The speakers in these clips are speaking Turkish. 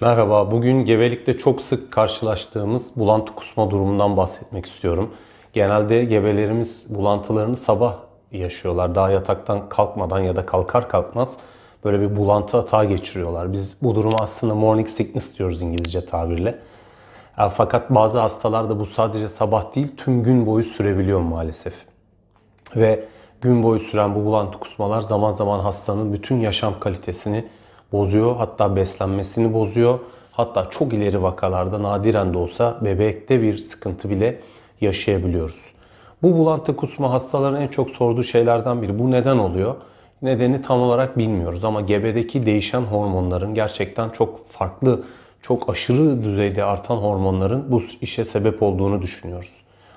Merhaba, bugün gebelikte çok sık karşılaştığımız bulantı kusma durumundan bahsetmek istiyorum. Genelde gebelerimiz bulantılarını sabah yaşıyorlar. Daha yataktan kalkmadan ya da kalkar kalkmaz böyle bir bulantı atağı geçiriyorlar. Biz bu durumu aslında morning sickness diyoruz İngilizce tabirle. E, fakat bazı hastalarda bu sadece sabah değil tüm gün boyu sürebiliyor maalesef. Ve gün boyu süren bu bulantı kusmalar zaman zaman hastanın bütün yaşam kalitesini bozuyor. Hatta beslenmesini bozuyor. Hatta çok ileri vakalarda nadiren de olsa bebekte bir sıkıntı bile yaşayabiliyoruz. Bu bulantı kusma hastaların en çok sorduğu şeylerden biri. Bu neden oluyor? Nedeni tam olarak bilmiyoruz ama gebedeki değişen hormonların gerçekten çok farklı, çok aşırı düzeyde artan hormonların bu işe sebep olduğunu düşünüyoruz.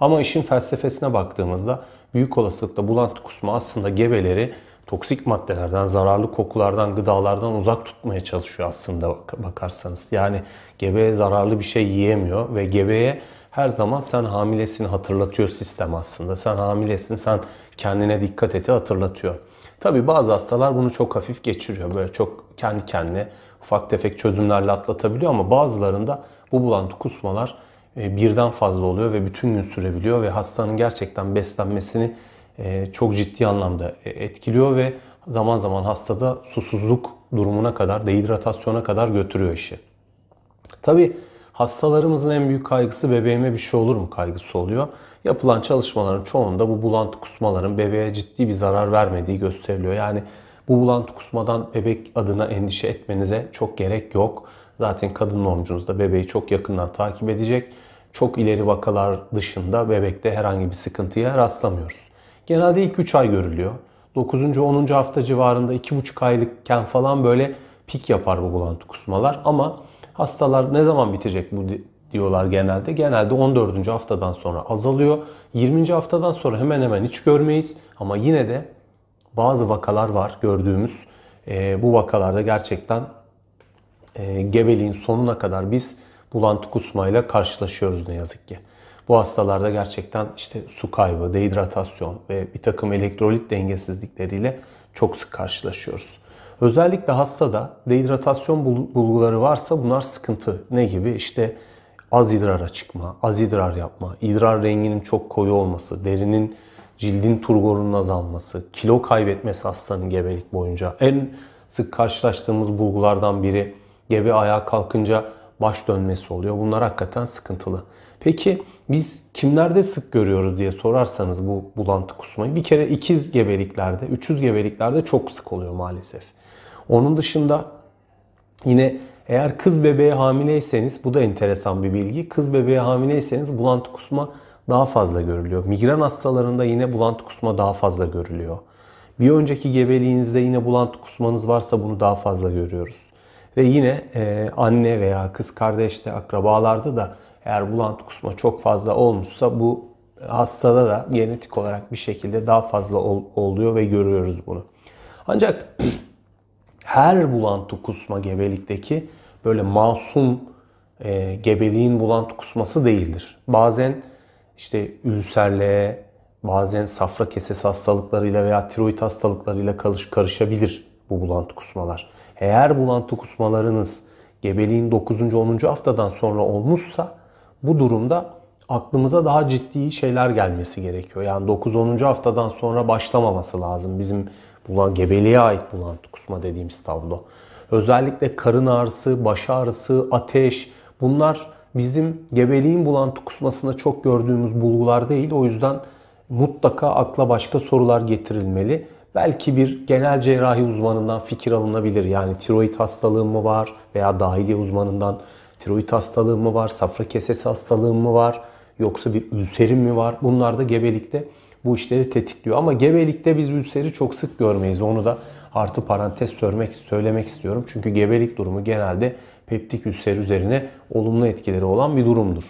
Ama işin felsefesine baktığımızda büyük olasılıkla bulantı kusma aslında gebeleri toksik maddelerden, zararlı kokulardan, gıdalardan uzak tutmaya çalışıyor aslında bakarsanız. Yani gebeye zararlı bir şey yiyemiyor ve gebeye her zaman sen hamilesini hatırlatıyor sistem aslında. Sen hamilesin, sen kendine dikkat eti hatırlatıyor. Tabi bazı hastalar bunu çok hafif geçiriyor. Böyle çok kendi kendine ufak tefek çözümlerle atlatabiliyor ama bazılarında bu bulantı kusmalar e, birden fazla oluyor ve bütün gün sürebiliyor ve hastanın gerçekten beslenmesini e, çok ciddi anlamda e, etkiliyor ve zaman zaman hastada susuzluk durumuna kadar, dehidratasyona kadar götürüyor işi. Tabi hastalarımızın en büyük kaygısı bebeğime bir şey olur mu kaygısı oluyor. Yapılan çalışmaların çoğunda bu bulantı kusmaların bebeğe ciddi bir zarar vermediği gösteriliyor. Yani bu bulantı kusmadan bebek adına endişe etmenize çok gerek yok. Zaten kadın normcunuz da bebeği çok yakından takip edecek. Çok ileri vakalar dışında bebekte herhangi bir sıkıntıya rastlamıyoruz genelde ilk 3 ay görülüyor. 9. 10. hafta civarında 2,5 aylıkken falan böyle pik yapar bu bulantı kusmalar. Ama hastalar ne zaman bitecek bu diyorlar genelde. Genelde 14. haftadan sonra azalıyor. 20. haftadan sonra hemen hemen hiç görmeyiz. Ama yine de bazı vakalar var gördüğümüz. E, bu vakalarda gerçekten e, gebeliğin sonuna kadar biz bulantı kusmayla karşılaşıyoruz ne yazık ki. Bu hastalarda gerçekten işte su kaybı, dehidratasyon ve bir takım elektrolit dengesizlikleriyle çok sık karşılaşıyoruz. Özellikle hastada dehidratasyon bulguları varsa bunlar sıkıntı. Ne gibi? İşte az idrara çıkma, az idrar yapma, idrar renginin çok koyu olması, derinin cildin turgorunun azalması, kilo kaybetmesi hastanın gebelik boyunca. En sık karşılaştığımız bulgulardan biri gebe ayağa kalkınca baş dönmesi oluyor. Bunlar hakikaten sıkıntılı. Peki biz kimlerde sık görüyoruz diye sorarsanız bu bulantı kusmayı bir kere ikiz gebeliklerde, üçüz gebeliklerde çok sık oluyor maalesef. Onun dışında yine eğer kız bebeğe hamileyseniz bu da enteresan bir bilgi. Kız bebeğe hamileyseniz bulantı kusma daha fazla görülüyor. Migren hastalarında yine bulantı kusma daha fazla görülüyor. Bir önceki gebeliğinizde yine bulantı kusmanız varsa bunu daha fazla görüyoruz. Ve yine e, anne veya kız kardeşte, akrabalarda da eğer bulantı kusma çok fazla olmuşsa bu hastada da genetik olarak bir şekilde daha fazla ol, oluyor ve görüyoruz bunu. Ancak her bulantı kusma gebelikteki böyle masum e, gebeliğin bulantı kusması değildir. Bazen işte ülserle, bazen safra kesesi hastalıklarıyla veya tiroid hastalıklarıyla karış, karışabilir bu bulantı kusmalar. Eğer bulantı kusmalarınız gebeliğin 9. 10. haftadan sonra olmuşsa bu durumda aklımıza daha ciddi şeyler gelmesi gerekiyor. Yani 9-10. haftadan sonra başlamaması lazım bizim bulan gebeliğe ait bulantı kusma dediğimiz tablo. Özellikle karın ağrısı, baş ağrısı, ateş bunlar bizim gebeliğin bulantı kusmasında çok gördüğümüz bulgular değil. O yüzden mutlaka akla başka sorular getirilmeli. Belki bir genel cerrahi uzmanından fikir alınabilir. Yani tiroid hastalığı mı var veya dahiliye uzmanından tiroid hastalığı mı var, safra kesesi hastalığı mı var, yoksa bir ülserim mi var? Bunlar da gebelikte bu işleri tetikliyor. Ama gebelikte biz ülseri çok sık görmeyiz. Onu da artı parantez söylemek, söylemek istiyorum. Çünkü gebelik durumu genelde peptik ülser üzerine olumlu etkileri olan bir durumdur.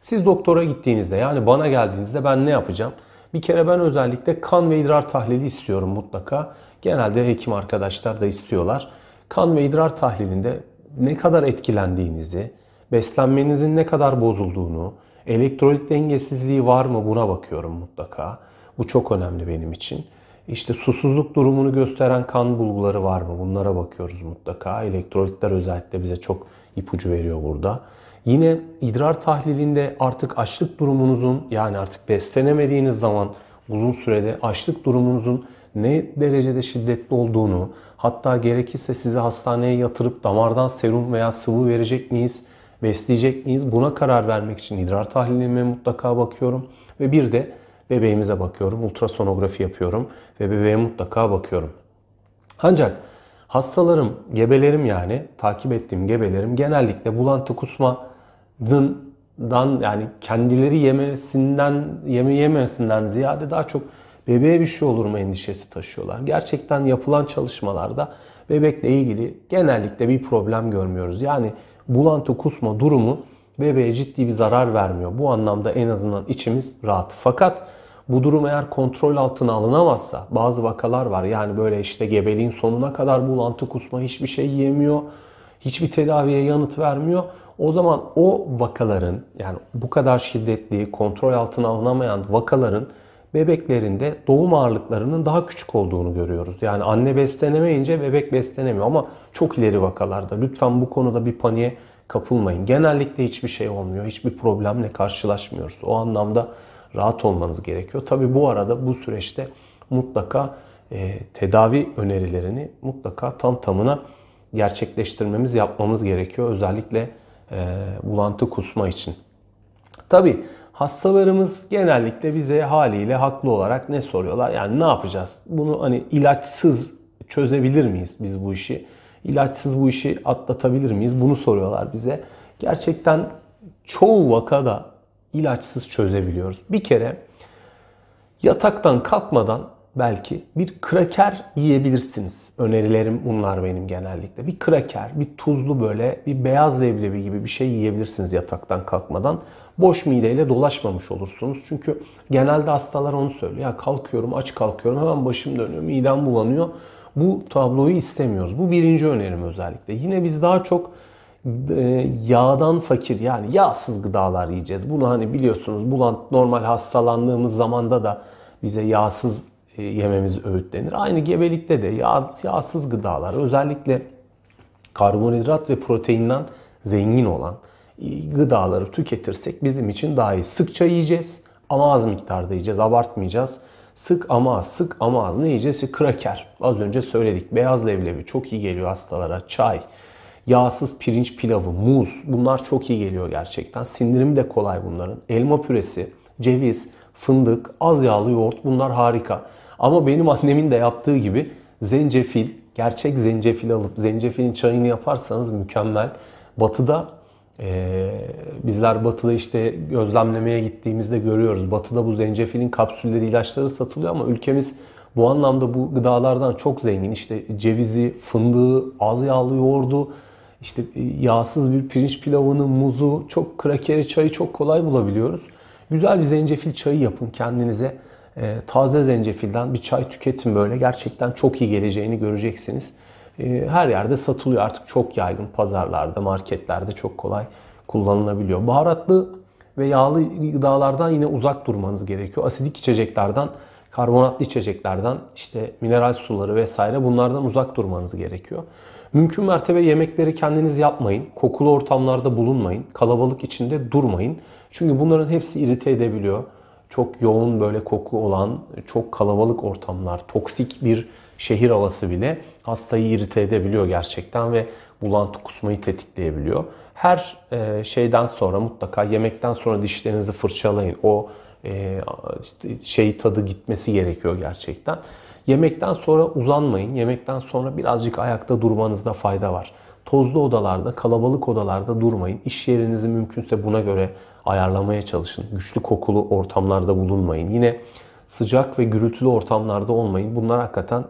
Siz doktora gittiğinizde yani bana geldiğinizde ben ne yapacağım? Bir kere ben özellikle kan ve idrar tahlili istiyorum mutlaka. Genelde hekim arkadaşlar da istiyorlar. Kan ve idrar tahlilinde ne kadar etkilendiğinizi, beslenmenizin ne kadar bozulduğunu, elektrolit dengesizliği var mı buna bakıyorum mutlaka. Bu çok önemli benim için. İşte susuzluk durumunu gösteren kan bulguları var mı? Bunlara bakıyoruz mutlaka. Elektrolitler özellikle bize çok ipucu veriyor burada. Yine idrar tahlilinde artık açlık durumunuzun yani artık beslenemediğiniz zaman uzun sürede açlık durumunuzun ne derecede şiddetli olduğunu, hatta gerekirse sizi hastaneye yatırıp damardan serum veya sıvı verecek miyiz, besleyecek miyiz buna karar vermek için idrar tahlilime mutlaka bakıyorum ve bir de bebeğimize bakıyorum, ultrasonografi yapıyorum ve bebeğe mutlaka bakıyorum. Ancak hastalarım, gebelerim yani takip ettiğim gebelerim genellikle bulantı kusmanın dan yani kendileri yemesinden yeme yemesinden ziyade daha çok bebeğe bir şey olur mu endişesi taşıyorlar. Gerçekten yapılan çalışmalarda bebekle ilgili genellikle bir problem görmüyoruz. Yani bulantı kusma durumu bebeğe ciddi bir zarar vermiyor. Bu anlamda en azından içimiz rahat. Fakat bu durum eğer kontrol altına alınamazsa bazı vakalar var. Yani böyle işte gebeliğin sonuna kadar bulantı kusma hiçbir şey yiyemiyor. Hiçbir tedaviye yanıt vermiyor. O zaman o vakaların yani bu kadar şiddetli kontrol altına alınamayan vakaların bebeklerinde doğum ağırlıklarının daha küçük olduğunu görüyoruz. Yani anne beslenemeyince bebek beslenemiyor ama çok ileri vakalarda lütfen bu konuda bir paniğe kapılmayın. Genellikle hiçbir şey olmuyor. Hiçbir problemle karşılaşmıyoruz. O anlamda rahat olmanız gerekiyor. Tabi bu arada bu süreçte mutlaka e, tedavi önerilerini mutlaka tam tamına gerçekleştirmemiz, yapmamız gerekiyor. Özellikle e, bulantı kusma için. Tabi Hastalarımız genellikle bize haliyle haklı olarak ne soruyorlar? Yani ne yapacağız? Bunu hani ilaçsız çözebilir miyiz biz bu işi? İlaçsız bu işi atlatabilir miyiz? Bunu soruyorlar bize. Gerçekten çoğu vakada ilaçsız çözebiliyoruz. Bir kere yataktan kalkmadan belki bir kraker yiyebilirsiniz. Önerilerim bunlar benim genellikle. Bir kraker, bir tuzlu böyle bir beyaz leblebi gibi bir şey yiyebilirsiniz yataktan kalkmadan boş mideyle dolaşmamış olursunuz. Çünkü genelde hastalar onu söylüyor. Ya kalkıyorum aç kalkıyorum hemen başım dönüyor midem bulanıyor. Bu tabloyu istemiyoruz. Bu birinci önerim özellikle. Yine biz daha çok e, yağdan fakir yani yağsız gıdalar yiyeceğiz. Bunu hani biliyorsunuz bulan normal hastalandığımız zamanda da bize yağsız e, yememiz öğütlenir. Aynı gebelikte de yağ, yağsız gıdalar özellikle karbonhidrat ve proteinden zengin olan e, gıdaları tüketirsek bizim için daha iyi. Sıkça yiyeceğiz ama az miktarda yiyeceğiz, abartmayacağız. Sık ama az, sık ama az. Ne yiyeceğiz? İşte kraker. Az önce söyledik. Beyaz leblebi çok iyi geliyor hastalara. Çay, yağsız pirinç pilavı, muz. Bunlar çok iyi geliyor gerçekten. Sindirimi de kolay bunların. Elma püresi, ceviz, fındık, az yağlı yoğurt bunlar harika. Ama benim annemin de yaptığı gibi zencefil, gerçek zencefil alıp zencefilin çayını yaparsanız mükemmel. Batıda ee, bizler batıda işte gözlemlemeye gittiğimizde görüyoruz. Batıda bu zencefilin kapsülleri, ilaçları satılıyor ama ülkemiz bu anlamda bu gıdalardan çok zengin. İşte cevizi, fındığı, az yağlı yoğurdu, işte e, yağsız bir pirinç pilavını, muzu, çok krakeri, çayı çok kolay bulabiliyoruz. Güzel bir zencefil çayı yapın kendinize. Ee, taze zencefilden bir çay tüketin böyle. Gerçekten çok iyi geleceğini göreceksiniz. Ee, her yerde satılıyor. Artık çok yaygın pazarlarda, marketlerde çok kolay kullanılabiliyor. Baharatlı ve yağlı gıdalardan yine uzak durmanız gerekiyor. Asidik içeceklerden, karbonatlı içeceklerden, işte mineral suları vesaire bunlardan uzak durmanız gerekiyor. Mümkün mertebe yemekleri kendiniz yapmayın. Kokulu ortamlarda bulunmayın. Kalabalık içinde durmayın. Çünkü bunların hepsi irite edebiliyor. Çok yoğun böyle koku olan, çok kalabalık ortamlar, toksik bir şehir havası bile hastayı irite edebiliyor gerçekten ve bulantı kusmayı tetikleyebiliyor. Her e, şeyden sonra mutlaka yemekten sonra dişlerinizi fırçalayın. O e, şey tadı gitmesi gerekiyor gerçekten. Yemekten sonra uzanmayın. Yemekten sonra birazcık ayakta durmanızda fayda var. Tozlu odalarda, kalabalık odalarda durmayın. İş yerinizi mümkünse buna göre ayarlamaya çalışın. Güçlü kokulu ortamlarda bulunmayın. Yine sıcak ve gürültülü ortamlarda olmayın. Bunlar hakikaten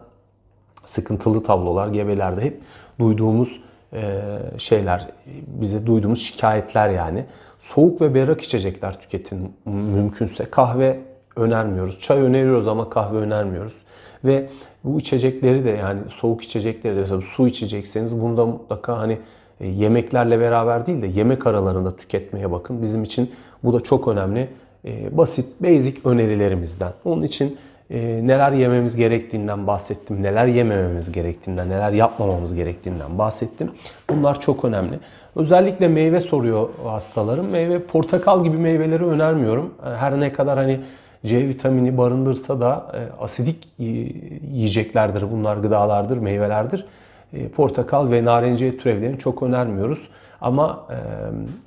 sıkıntılı tablolar gebelerde hep duyduğumuz e, şeyler, bize duyduğumuz şikayetler yani. Soğuk ve berrak içecekler tüketin mümkünse. Kahve önermiyoruz. Çay öneriyoruz ama kahve önermiyoruz. Ve bu içecekleri de yani soğuk içecekleri de mesela su içecekseniz bunu da mutlaka hani e, yemeklerle beraber değil de yemek aralarında tüketmeye bakın. Bizim için bu da çok önemli. E, basit, basic önerilerimizden. Onun için e, neler yememiz gerektiğinden bahsettim, neler yemememiz gerektiğinden, neler yapmamamız gerektiğinden bahsettim. Bunlar çok önemli. Özellikle meyve soruyor hastalarım. Meyve, portakal gibi meyveleri önermiyorum. Ee, her ne kadar hani C vitamini barındırsa da e, asidik yiyeceklerdir. Bunlar gıdalardır, meyvelerdir. E, portakal ve narenciye türevlerini çok önermiyoruz. Ama e,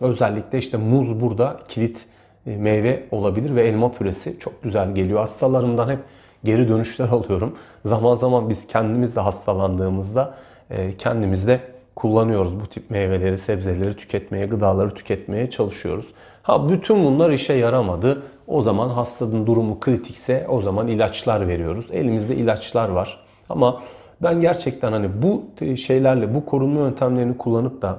özellikle işte muz burada kilit e, meyve olabilir ve elma püresi çok güzel geliyor. Hastalarımdan hep geri dönüşler alıyorum. Zaman zaman biz kendimiz de hastalandığımızda e, kendimiz de kullanıyoruz bu tip meyveleri, sebzeleri tüketmeye, gıdaları tüketmeye çalışıyoruz. Ha bütün bunlar işe yaramadı. O zaman hastanın durumu kritikse o zaman ilaçlar veriyoruz. Elimizde ilaçlar var. Ama ben gerçekten hani bu şeylerle, bu korunma yöntemlerini kullanıp da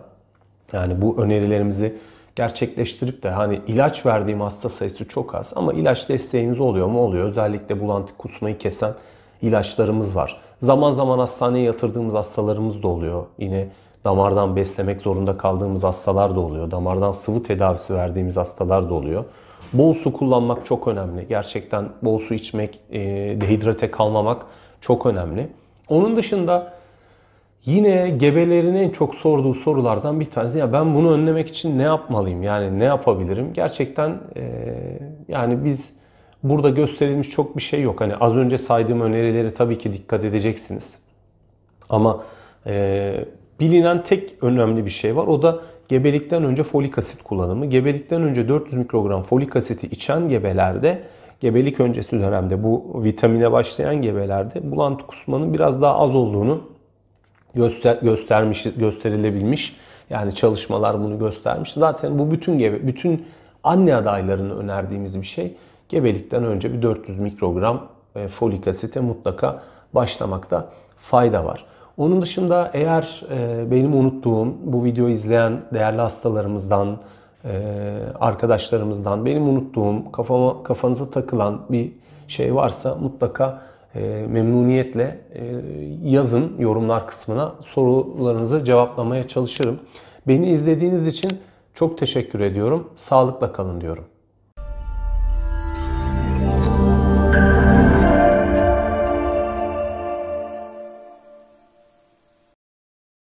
yani bu önerilerimizi gerçekleştirip de hani ilaç verdiğim hasta sayısı çok az ama ilaç desteğimiz oluyor mu oluyor. Özellikle bulantı kusmayı kesen ilaçlarımız var. Zaman zaman hastaneye yatırdığımız hastalarımız da oluyor. Yine damardan beslemek zorunda kaldığımız hastalar da oluyor. Damardan sıvı tedavisi verdiğimiz hastalar da oluyor. Bol su kullanmak çok önemli. Gerçekten bol su içmek, dehidrate kalmamak çok önemli. Onun dışında Yine gebelerin en çok sorduğu sorulardan bir tanesi ya ben bunu önlemek için ne yapmalıyım? Yani ne yapabilirim? Gerçekten e, yani biz burada gösterilmiş çok bir şey yok. Hani az önce saydığım önerileri tabii ki dikkat edeceksiniz. Ama e, bilinen tek önemli bir şey var. O da gebelikten önce folik asit kullanımı. Gebelikten önce 400 mikrogram folik asiti içen gebelerde gebelik öncesi dönemde bu vitamine başlayan gebelerde bulantı kusmanın biraz daha az olduğunu göster göstermiş gösterilebilmiş. Yani çalışmalar bunu göstermiş. Zaten bu bütün gebe bütün anne adaylarını önerdiğimiz bir şey. Gebelikten önce bir 400 mikrogram e, folik asite mutlaka başlamakta fayda var. Onun dışında eğer e, benim unuttuğum bu videoyu izleyen değerli hastalarımızdan, e, arkadaşlarımızdan benim unuttuğum kafama, kafanıza takılan bir şey varsa mutlaka e, memnuniyetle e, yazın yorumlar kısmına sorularınızı cevaplamaya çalışırım. Beni izlediğiniz için çok teşekkür ediyorum. Sağlıkla kalın diyorum.